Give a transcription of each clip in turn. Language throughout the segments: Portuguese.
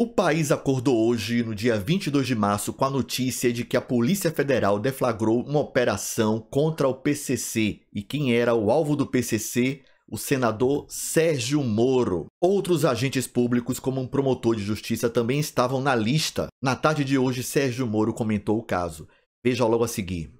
O país acordou hoje, no dia 22 de março, com a notícia de que a Polícia Federal deflagrou uma operação contra o PCC. E quem era o alvo do PCC? O senador Sérgio Moro. Outros agentes públicos, como um promotor de justiça, também estavam na lista. Na tarde de hoje, Sérgio Moro comentou o caso. Veja logo a seguir.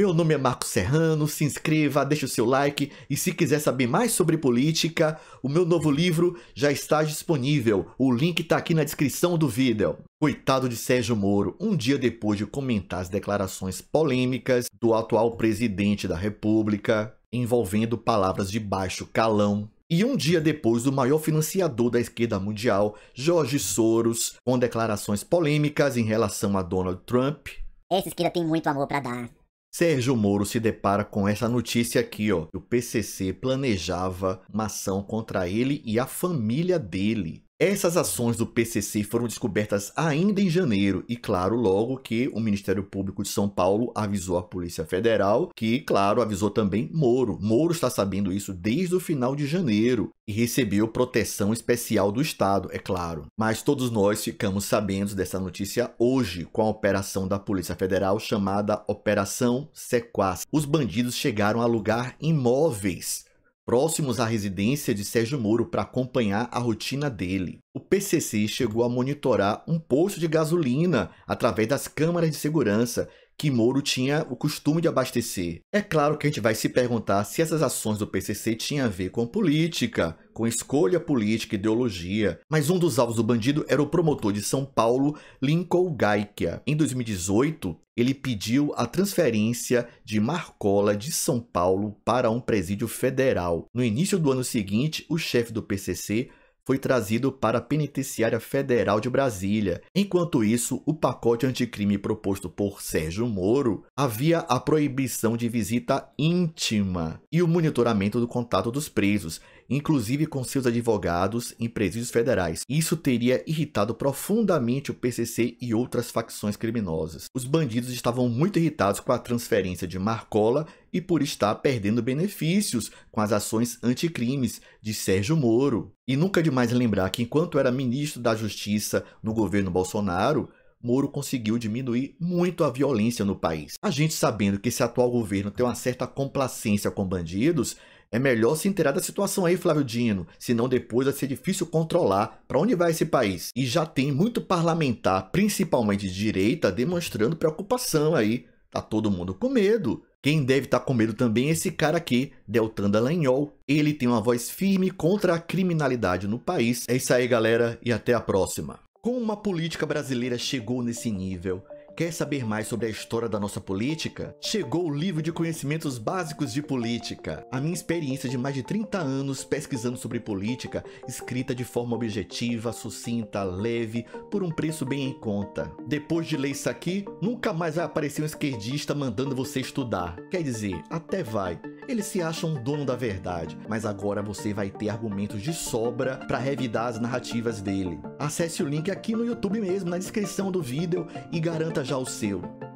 Meu nome é Marco Serrano, se inscreva, deixe o seu like e se quiser saber mais sobre política, o meu novo livro já está disponível. O link está aqui na descrição do vídeo. Coitado de Sérgio Moro, um dia depois de comentar as declarações polêmicas do atual presidente da República, envolvendo palavras de baixo calão, e um dia depois, do maior financiador da esquerda mundial, Jorge Soros, com declarações polêmicas em relação a Donald Trump. Essa esquerda tem muito amor para dar. Sérgio Moro se depara com essa notícia aqui, ó. O PCC planejava uma ação contra ele e a família dele. Essas ações do PCC foram descobertas ainda em janeiro e claro, logo que o Ministério Público de São Paulo avisou a Polícia Federal, que claro, avisou também Moro. Moro está sabendo isso desde o final de janeiro e recebeu proteção especial do Estado, é claro. Mas todos nós ficamos sabendo dessa notícia hoje com a operação da Polícia Federal chamada Operação Sequaz. Os bandidos chegaram a alugar imóveis próximos à residência de Sérgio Moro para acompanhar a rotina dele. O PCC chegou a monitorar um posto de gasolina através das câmaras de segurança que Moro tinha o costume de abastecer. É claro que a gente vai se perguntar se essas ações do PCC tinham a ver com política, com escolha política, ideologia, mas um dos alvos do bandido era o promotor de São Paulo, Lincoln Gaikia. Em 2018, ele pediu a transferência de Marcola de São Paulo para um presídio federal. No início do ano seguinte, o chefe do PCC foi trazido para a Penitenciária Federal de Brasília. Enquanto isso, o pacote anticrime proposto por Sérgio Moro havia a proibição de visita íntima e o monitoramento do contato dos presos inclusive com seus advogados em presídios federais. Isso teria irritado profundamente o PCC e outras facções criminosas. Os bandidos estavam muito irritados com a transferência de Marcola e por estar perdendo benefícios com as ações anticrimes de Sérgio Moro. E nunca demais lembrar que enquanto era ministro da Justiça no governo Bolsonaro, Moro conseguiu diminuir muito a violência no país. A gente sabendo que esse atual governo tem uma certa complacência com bandidos, é melhor se inteirar da situação aí, Flávio Dino, senão depois vai ser difícil controlar para onde vai esse país. E já tem muito parlamentar, principalmente de direita, demonstrando preocupação aí. Tá todo mundo com medo. Quem deve estar tá com medo também é esse cara aqui, Deltan Dallagnol. Ele tem uma voz firme contra a criminalidade no país. É isso aí, galera, e até a próxima. Como uma política brasileira chegou nesse nível? Quer saber mais sobre a história da nossa política? Chegou o livro de conhecimentos básicos de política. A minha experiência de mais de 30 anos pesquisando sobre política, escrita de forma objetiva, sucinta, leve, por um preço bem em conta. Depois de ler isso aqui, nunca mais vai aparecer um esquerdista mandando você estudar. Quer dizer, até vai eles se acham dono da verdade, mas agora você vai ter argumentos de sobra para revidar as narrativas dele. Acesse o link aqui no YouTube mesmo, na descrição do vídeo e garanta já o seu.